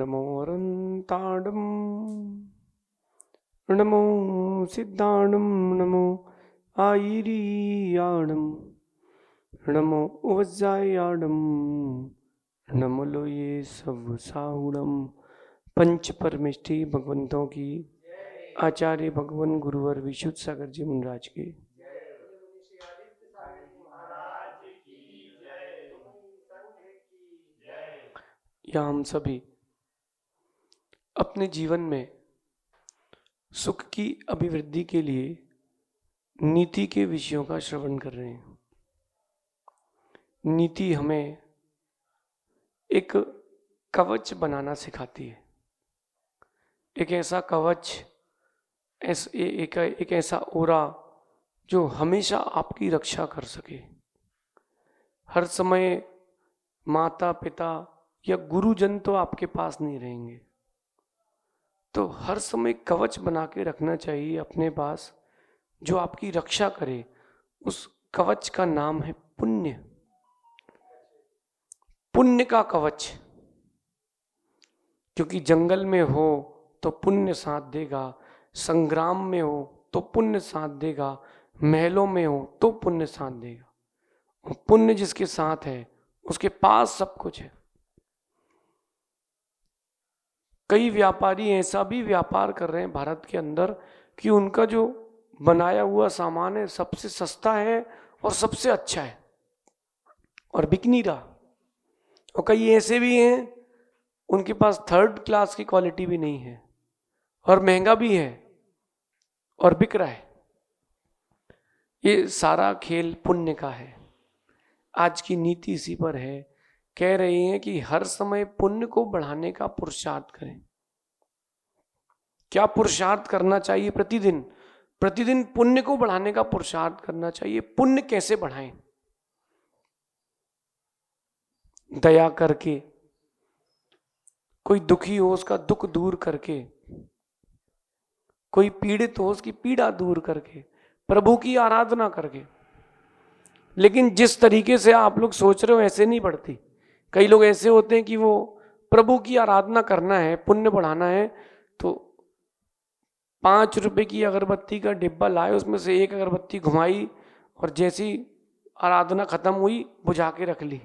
नमोरन्ताडं नमो सिद्धाणं नमो आयिरीयाणं नमो वज्रायाडं नमो लो ये सब साहुणम पंच परमेष्ठी भगवंतों की आचार्य भगवान गुरुवर विशुद्ध सागर जी मुनराज के या हम सभी अपने जीवन में सुख की अभिवृद्धि के लिए नीति के विषयों का श्रवण कर रहे हैं नीति हमें एक कवच बनाना सिखाती है एक ऐसा कवच ऐस, एक, एक ऐसा ओरा जो हमेशा आपकी रक्षा कर सके हर समय माता पिता या गुरुजन तो आपके पास नहीं रहेंगे तो हर समय कवच बना के रखना चाहिए अपने पास जो आपकी रक्षा करे उस कवच का नाम है पुण्य पुण्य का कवच क्योंकि जंगल में हो तो पुण्य साथ देगा संग्राम में हो तो पुण्य साथ देगा महलों में हो तो पुण्य साथ देगा पुण्य जिसके साथ है उसके पास सब कुछ है कई व्यापारी ऐसा भी व्यापार कर रहे हैं भारत के अंदर कि उनका जो बनाया हुआ सामान है सबसे सस्ता है और सबसे अच्छा है और बिक नहीं रहा और कई ऐसे भी हैं उनके पास थर्ड क्लास की क्वालिटी भी नहीं है और महंगा भी है और बिक रहा है ये सारा खेल पुण्य का है आज की नीति इसी पर है कह रही हैं कि हर समय पुण्य को बढ़ाने का पुरुषार्थ करें क्या पुरुषार्थ करना चाहिए प्रतिदिन प्रतिदिन पुण्य को बढ़ाने का पुरुषार्थ करना चाहिए पुण्य कैसे बढ़ाएं दया करके कोई दुखी हो उसका दुख दूर करके कोई पीड़ित हो उसकी पीड़ा दूर करके प्रभु की आराधना करके लेकिन जिस तरीके से आप लोग सोच रहे हो ऐसे नहीं बढ़ती कई लोग ऐसे होते हैं कि वो प्रभु की आराधना करना है पुण्य बढ़ाना है तो पाँच रुपए की अगरबत्ती का डिब्बा लाए उसमें से एक अगरबत्ती घुमाई और जैसी आराधना खत्म हुई बुझा के रख ली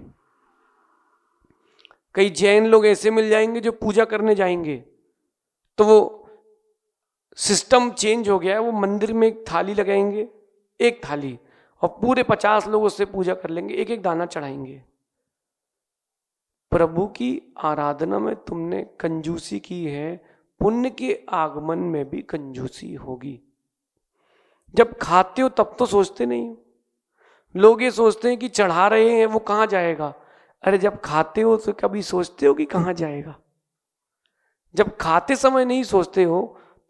कई जैन लोग ऐसे मिल जाएंगे जो पूजा करने जाएंगे तो वो सिस्टम चेंज हो गया है वो मंदिर में एक थाली लगाएंगे एक थाली और पूरे पचास लोग उससे पूजा कर लेंगे एक एक दाना चढ़ाएंगे प्रभु की आराधना में तुमने कंजूसी की है पुण्य के आगमन में भी कंजूसी होगी जब खाते हो तब तो सोचते नहीं लोग ये सोचते हैं कि चढ़ा रहे हैं वो कहां जाएगा अरे जब खाते हो तो कभी सोचते हो कि कहां जाएगा जब खाते समय नहीं सोचते हो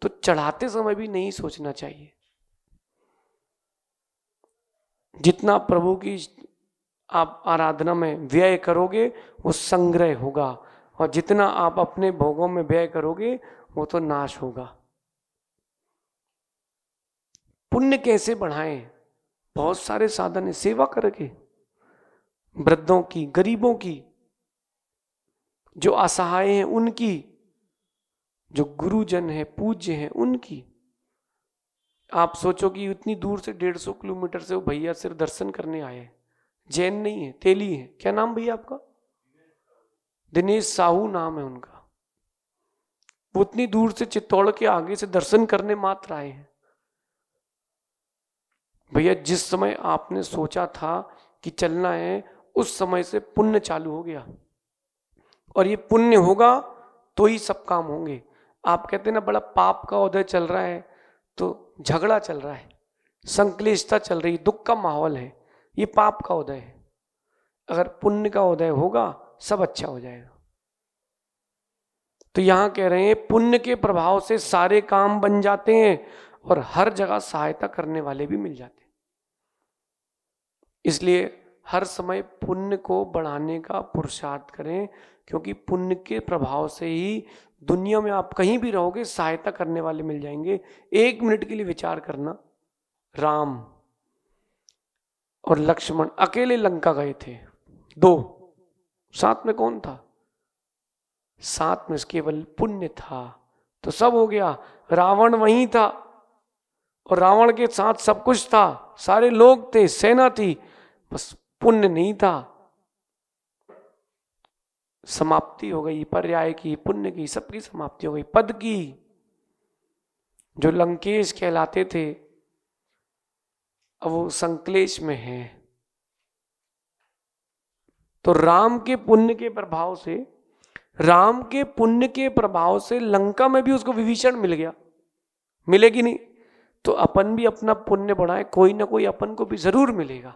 तो चढ़ाते समय भी नहीं सोचना चाहिए जितना प्रभु की आप आराधना में व्यय करोगे वो संग्रह होगा और जितना आप अपने भोगों में व्यय करोगे वो तो नाश होगा पुण्य कैसे बढ़ाएं बहुत सारे साधन है सेवा करके वृद्धों की गरीबों की जो असहाय हैं उनकी जो गुरुजन है पूज्य हैं उनकी आप सोचो कि इतनी दूर से डेढ़ सौ किलोमीटर से वो भैया सिर्फ दर्शन करने आए हैं जैन नहीं है तेली है क्या नाम भैया आपका दिनेश साहू नाम है उनका वो उतनी दूर से चित्तौड़ के आगे से दर्शन करने मात्र आए हैं भैया जिस समय आपने सोचा था कि चलना है उस समय से पुण्य चालू हो गया और ये पुण्य होगा तो ही सब काम होंगे आप कहते ना बड़ा पाप का उदय चल रहा है तो झगड़ा चल रहा है संकलिष्टता चल रही है दुख का माहौल है ये पाप का उदय है अगर पुण्य का उदय होगा सब अच्छा हो जाएगा तो यहां कह रहे हैं पुण्य के प्रभाव से सारे काम बन जाते हैं और हर जगह सहायता करने वाले भी मिल जाते हैं इसलिए हर समय पुण्य को बढ़ाने का पुरुषार्थ करें क्योंकि पुण्य के प्रभाव से ही दुनिया में आप कहीं भी रहोगे सहायता करने वाले मिल जाएंगे एक मिनट के लिए विचार करना राम और लक्ष्मण अकेले लंका गए थे दो साथ में कौन था साथ में केवल पुण्य था तो सब हो गया रावण वहीं था और रावण के साथ सब कुछ था सारे लोग थे सेना थी बस पुण्य नहीं था समाप्ति हो गई पर्याय की पुण्य की सबकी समाप्ति हो गई पद की जो लंकेश कहलाते थे अब वो संकलेश में है तो राम के पुण्य के प्रभाव से राम के पुण्य के प्रभाव से लंका में भी उसको विभीषण मिल गया मिलेगी नहीं तो अपन भी अपना पुण्य बढ़ाए कोई ना कोई अपन को भी जरूर मिलेगा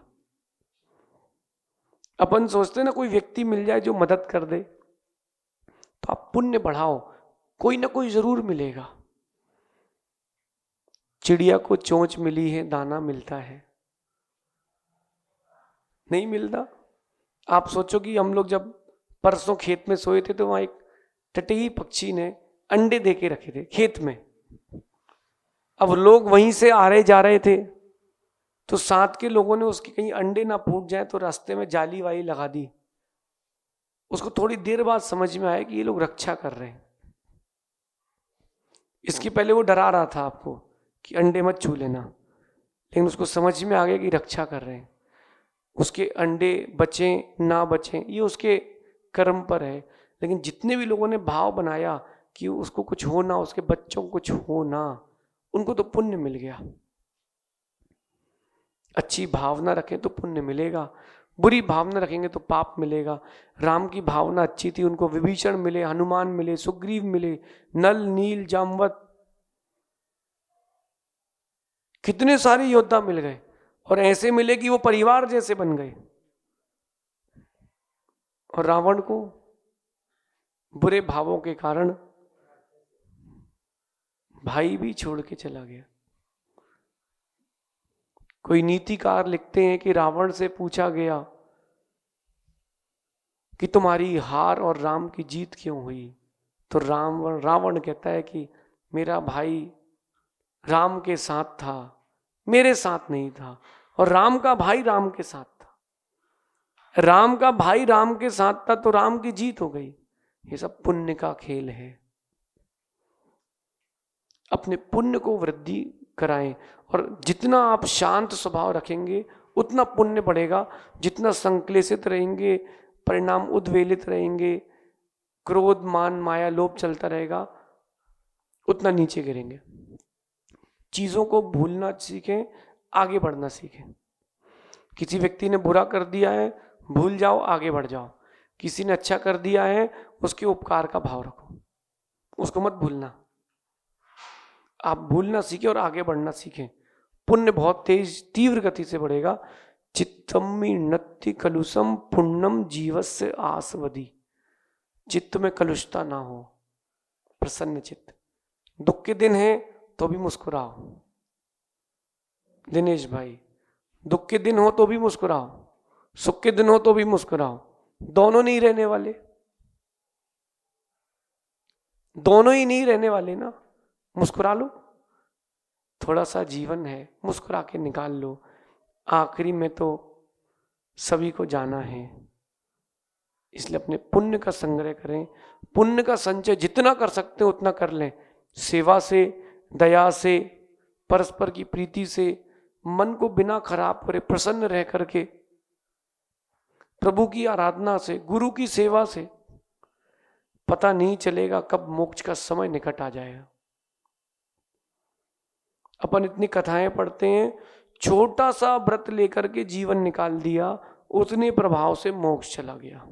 अपन सोचते ना कोई व्यक्ति मिल जाए जो मदद कर दे तो आप पुण्य बढ़ाओ कोई ना कोई जरूर मिलेगा चिड़िया को चोंच मिली है दाना मिलता है नहीं मिलता आप सोचो कि हम लोग जब परसों खेत में सोए थे तो वहां एक टटही पक्षी ने अंडे दे के रखे थे खेत में अब लोग वहीं से आ रहे जा रहे थे तो साथ के लोगों ने उसके कहीं अंडे ना फूट जाए तो रास्ते में जाली वाली लगा दी उसको थोड़ी देर बाद समझ में आया कि ये लोग रक्षा कर रहे हैं इसके पहले वो डरा रहा था आपको कि अंडे मत छू लेना लेकिन उसको समझ में आ गया कि रक्षा कर रहे हैं उसके अंडे बचें ना बचें ये उसके कर्म पर है लेकिन जितने भी लोगों ने भाव बनाया कि उसको कुछ हो ना उसके बच्चों को कुछ हो ना उनको तो पुण्य मिल गया अच्छी भावना रखें तो पुण्य मिलेगा बुरी भावना रखेंगे तो पाप मिलेगा राम की भावना अच्छी थी उनको विभीषण मिले हनुमान मिले सुग्रीव मिले नल नील जामवत कितने सारे योद्धा मिल गए और ऐसे मिले कि वो परिवार जैसे बन गए और रावण को बुरे भावों के कारण भाई भी छोड़ के चला गया कोई नीतिकार लिखते हैं कि रावण से पूछा गया कि तुम्हारी हार और राम की जीत क्यों हुई तो राम रावण कहता है कि मेरा भाई राम के साथ था मेरे साथ नहीं था और राम का भाई राम के साथ था राम का भाई राम के साथ था तो राम की जीत हो गई ये सब पुण्य का खेल है अपने पुण्य को वृद्धि कराएं और जितना आप शांत स्वभाव रखेंगे उतना पुण्य बढ़ेगा जितना संकलेषित रहेंगे परिणाम उद्वेलित रहेंगे क्रोध मान माया लोभ चलता रहेगा उतना नीचे गिरेंगे चीज़ों को भूलना सीखें आगे बढ़ना सीखें किसी व्यक्ति ने बुरा कर दिया है भूल जाओ आगे बढ़ जाओ किसी ने अच्छा कर दिया है उसके उपकार का भाव रखो उसको मत भूलना आप भूलना सीखें और आगे बढ़ना सीखें पुण्य बहुत तेज तीव्र गति से बढ़ेगा चित्तमी नत्ति कलुषम पुण्यम से आसवदी चित्त में कलुषता ना हो प्रसन्न चित्त दुख के दिन है तो भी मुस्कुराओ दिनेश भाई दुख के दिन हो तो भी मुस्कुराओ सुख के दिन हो तो भी मुस्कुराओ दोनों नहीं रहने वाले दोनों ही नहीं रहने वाले ना मुस्कुरा लो थोड़ा सा जीवन है मुस्कुरा के निकाल लो आखिरी में तो सभी को जाना है इसलिए अपने पुण्य का संग्रह करें पुण्य का संचय जितना कर सकते हैं उतना कर लें सेवा से दया से परस्पर की प्रीति से मन को बिना खराब करे प्रसन्न रह करके प्रभु की आराधना से गुरु की सेवा से पता नहीं चलेगा कब मोक्ष का समय निकट आ जाएगा अपन इतनी कथाएं पढ़ते हैं छोटा सा व्रत लेकर के जीवन निकाल दिया उतने प्रभाव से मोक्ष चला गया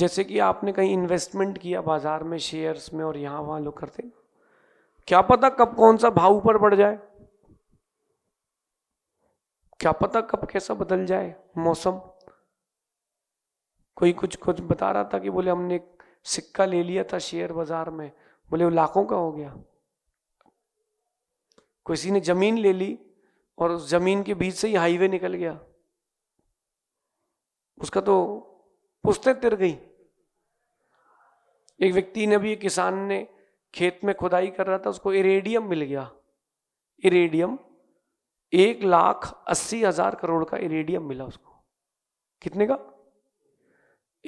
जैसे कि आपने कहीं इन्वेस्टमेंट किया बाजार में शेयर्स में और यहाँ वहां लोग करते क्या पता कब कौन सा भाव ऊपर बढ़ जाए क्या पता कब कैसा बदल जाए मौसम कोई कुछ कुछ बता रहा था कि बोले हमने सिक्का ले लिया था शेयर बाजार में बोले वो लाखों का हो गया किसी ने जमीन ले ली और उस जमीन के बीच से ही हाईवे निकल गया उसका तो पुस्तें तिर गई एक व्यक्ति ने भी किसान ने खेत में खुदाई कर रहा था उसको इरेडियम मिल गया इरेडियम एक लाख अस्सी हजार करोड़ का इरेडियम मिला उसको कितने का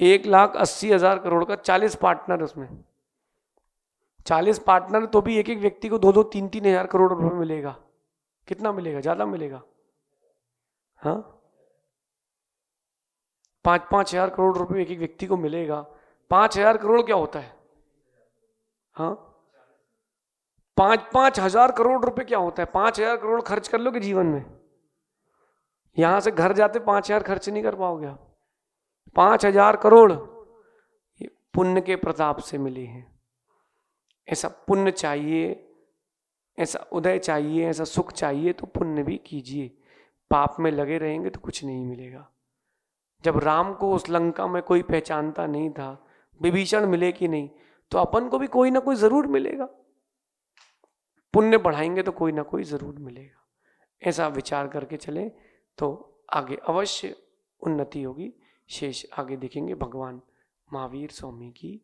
एक लाख अस्सी हजार करोड़ का चालीस पार्टनर उसमें चालीस पार्टनर तो भी एक एक व्यक्ति को दो दो तीन तीन हजार करोड़ रुपए मिलेगा कितना मिलेगा ज्यादा मिलेगा हाँ पाँच पाँच हजार करोड़ रुपए एक एक व्यक्ति को मिलेगा पाँच हजार करोड़ क्या होता है हाँ पाँच पाँच हजार करोड़ रुपए क्या होता है पाँच हजार करोड़ खर्च कर लोगे जीवन में यहाँ से घर जाते पाँच हजार खर्च नहीं कर पाओगे आप पाँच हजार करोड़ पुण्य के प्रताप से मिले हैं ऐसा पुण्य चाहिए ऐसा उदय चाहिए ऐसा सुख चाहिए तो पुण्य भी कीजिए पाप में लगे रहेंगे तो कुछ नहीं मिलेगा जब राम को उस लंका में कोई पहचानता नहीं था विभीषण मिले कि नहीं तो अपन को भी कोई ना कोई जरूर मिलेगा पुण्य बढ़ाएंगे तो कोई ना कोई जरूर मिलेगा ऐसा विचार करके चले तो आगे अवश्य उन्नति होगी शेष आगे देखेंगे भगवान महावीर स्वामी की